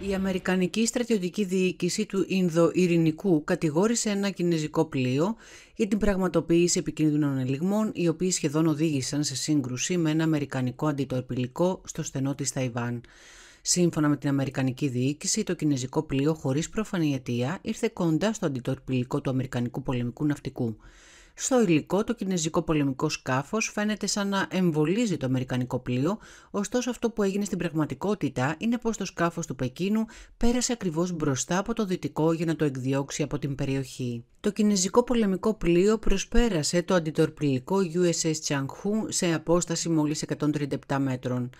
Η Αμερικανική στρατιωτική διοίκηση του Ινδο-Ειρηνικού κατηγόρησε ένα κινέζικο πλοίο για την πραγματοποίηση επικίνδυνων ελιγμών, οι οποίοι σχεδόν οδήγησαν σε σύγκρουση με ένα Αμερικανικό αντιτορπιλικό στο στενό της Ταϊβάν. Σύμφωνα με την Αμερικανική διοίκηση, το κινέζικο πλοίο χωρίς προφανή αιτία ήρθε κοντά στο αντιτορπιλικό του Αμερικανικού πολεμικού ναυτικού. Στο υλικό το κινέζικο πολεμικό σκάφος φαίνεται σαν να εμβολίζει το αμερικανικό πλοίο, ωστόσο αυτό που έγινε στην πραγματικότητα είναι πως το σκάφος του Πεκίνου πέρασε ακριβώς μπροστά από το δυτικό για να το εκδιώξει από την περιοχή. Το κινέζικο πολεμικό πλοίο προσπέρασε το αντιτορπιλικό USS Changhu σε απόσταση μόλις 137 μέτρων.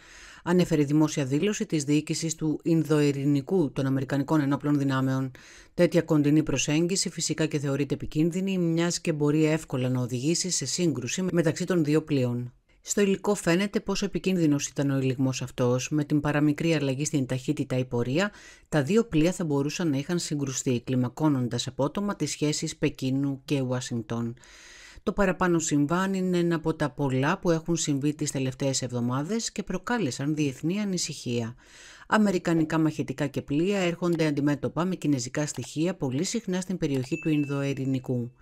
Ανέφερε δημόσια δήλωση της διοίκησης του Ινδοερηνικού των Αμερικανικών Ενόπλων Δυνάμεων. Τέτοια κοντινή προσέγγιση φυσικά και θεωρείται επικίνδυνη, μιας και μπορεί εύκολα εύκολα να οδηγήσει σε σύγκρουση μεταξύ των δύο πλοίων. Στο υλικό φαίνεται πόσο επικίνδυνος ήταν ο ελιγμός αυτός. Με την παραμικρή αλλαγή στην ταχύτητα ή πορεία, τα δύο πλοία θα μπορούσαν να είχαν συγκρουστεί, κλιμακώνοντας απότομα τις σχέσεις Πεκίνου και Ουάσιγκτον. Το παραπάνω συμβάν είναι ένα από τα πολλά που έχουν συμβεί τις τελευταίες εβδομάδες και προκάλεσαν διεθνή ανησυχία. Αμερικανικά μαχητικά και πλοία έρχονται αντιμέτωπα με κινέζικα στοιχεία πολύ συχνά στην περιοχή του Ινδοερηνικού.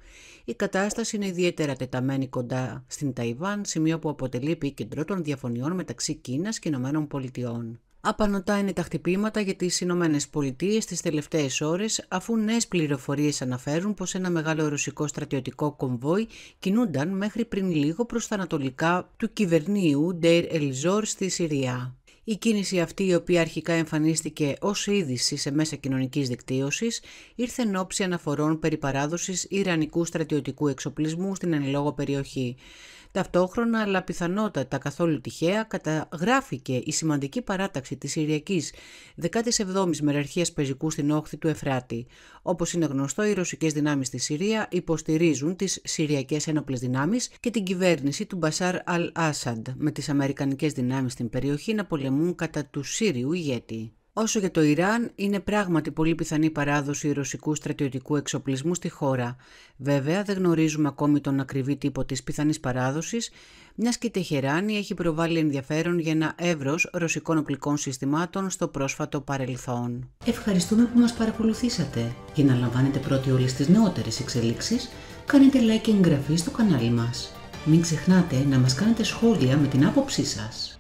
Η κατάσταση είναι ιδιαίτερα τεταμένη κοντά στην Ταϊβάν, σημείο που αποτελεί επίκεντρο των διαφωνιών μεταξύ Κίνας και ΗΠΑ. Απανοτά είναι τα χτυπήματα για τις Ηνωμένες Πολιτείες τις τελευταίες ώρες, αφού νέες πληροφορίες αναφέρουν πως ένα μεγάλο ρωσικό στρατιωτικό κομβόι κινούνταν μέχρι πριν λίγο προς τα ανατολικά του κυβερνίου Ντέιρ Ελζόρ στη Συρία. Η κίνηση αυτή η οποία αρχικά εμφανίστηκε ως είδηση σε μέσα κοινωνικής δικτύωσης, ήρθε εν ώψη αναφορών περί παράδοσης Ιρανικού στρατιωτικού εξοπλισμού στην ανηλόγω περιοχή. Ταυτόχρονα, αλλά πιθανότατα καθόλου τυχαία, καταγράφηκε η σημαντική παράταξη της Συριακής 7η Μεραρχίας Πεζικού στην όχθη του Εφράτη. όπως είναι γνωστό, οι ρωσικές δυνάμεις στη Συρία υποστηρίζουν τις Συριακές Ένοπλες δυνάμεις και την κυβέρνηση του Μπασάρ Αλ-Άσαντ, με τις αμερικανικές δυνάμεις στην περιοχή να πολεμούν πολέμου κατά του Σύριου ηγέτη. Όσο για το Ιράν, είναι πράγματι πολύ πιθανή παράδοση ρωσικού στρατιωτικού εξοπλισμού στη χώρα. Βέβαια, δεν γνωρίζουμε ακόμη τον ακριβή τύπο της πιθανής παράδοσης, μιας και η Τεχεράνη έχει προβάλει ενδιαφέρον για ένα εύρος ρωσικών οπλικών συστημάτων στο πρόσφατο παρελθόν. Ευχαριστούμε που μας παρακολουθήσατε. Για να λαμβάνετε πρώτοι όλες τις νεότερες εξελίξεις, κάνετε like και εγγραφή στο κανάλι μας. Μην ξεχνάτε να μας κάνετε σχόλια με την άποψή σας.